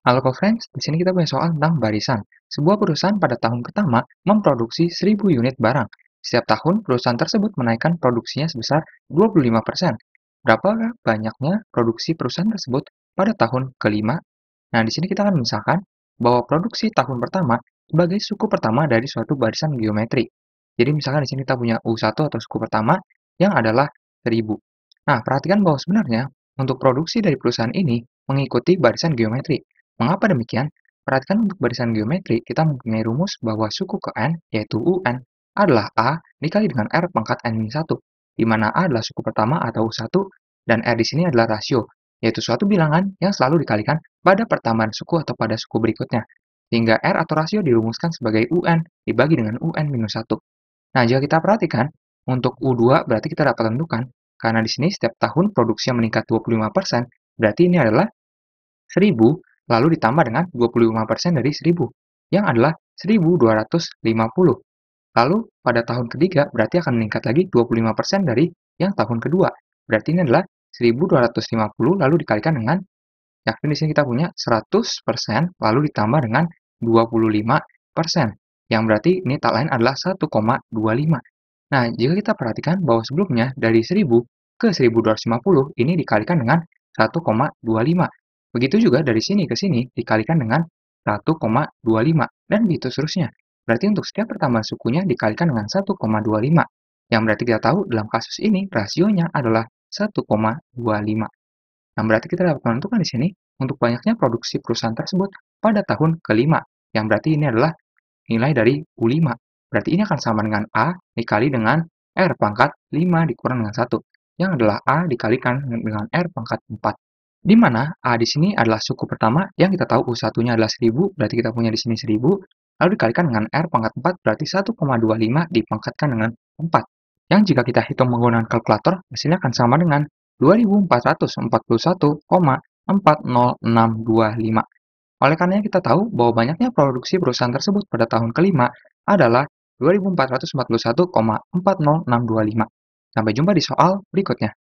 Halo co-friends, di sini kita punya soal tentang barisan. Sebuah perusahaan pada tahun pertama memproduksi 1000 unit barang. Setiap tahun, perusahaan tersebut menaikkan produksinya sebesar 25%. Berapa banyaknya produksi perusahaan tersebut pada tahun kelima? Nah, di sini kita akan misalkan bahwa produksi tahun pertama sebagai suku pertama dari suatu barisan geometri. Jadi misalkan di sini kita punya U1 atau suku pertama yang adalah 1000. Nah, perhatikan bahwa sebenarnya untuk produksi dari perusahaan ini mengikuti barisan geometri Mengapa demikian? Perhatikan untuk barisan geometri, kita mempunyai rumus bahwa suku ke N, yaitu UN, adalah A dikali dengan R pangkat N-1, di mana A adalah suku pertama atau U1, dan R di sini adalah rasio, yaitu suatu bilangan yang selalu dikalikan pada pertambahan suku atau pada suku berikutnya, sehingga R atau rasio dirumuskan sebagai UN dibagi dengan UN-1. Nah, jika kita perhatikan, untuk U2 berarti kita dapat tentukan, karena di sini setiap tahun produksinya meningkat 25%, berarti ini adalah 1000 lalu ditambah dengan 25% dari 1000, yang adalah 1250. Lalu, pada tahun ketiga berarti akan meningkat lagi 25% dari yang tahun kedua. Berarti ini adalah 1250 lalu dikalikan dengan, yakni di sini kita punya 100% lalu ditambah dengan 25%. Yang berarti ini tak lain adalah 1,25. Nah, jika kita perhatikan bahwa sebelumnya dari 1000 ke 1250 ini dikalikan dengan 1,25. Begitu juga dari sini ke sini dikalikan dengan 1,25 dan begitu seterusnya. Berarti untuk setiap pertambahan sukunya dikalikan dengan 1,25. Yang berarti kita tahu dalam kasus ini rasionya adalah 1,25. Yang berarti kita dapat menentukan di sini untuk banyaknya produksi perusahaan tersebut pada tahun kelima. Yang berarti ini adalah nilai dari U5. Berarti ini akan sama dengan A dikali dengan R pangkat 5 dikurang dengan 1. Yang adalah A dikalikan dengan R pangkat 4. Di mana A di sini adalah suku pertama yang kita tahu U1-nya adalah 1000, berarti kita punya di sini 1000, lalu dikalikan dengan R pangkat 4, berarti 1,25 dipangkatkan dengan 4. Yang jika kita hitung menggunakan kalkulator, hasilnya akan sama dengan 2441,40625. Oleh karenanya kita tahu bahwa banyaknya produksi perusahaan tersebut pada tahun kelima adalah 2441,40625. Sampai jumpa di soal berikutnya.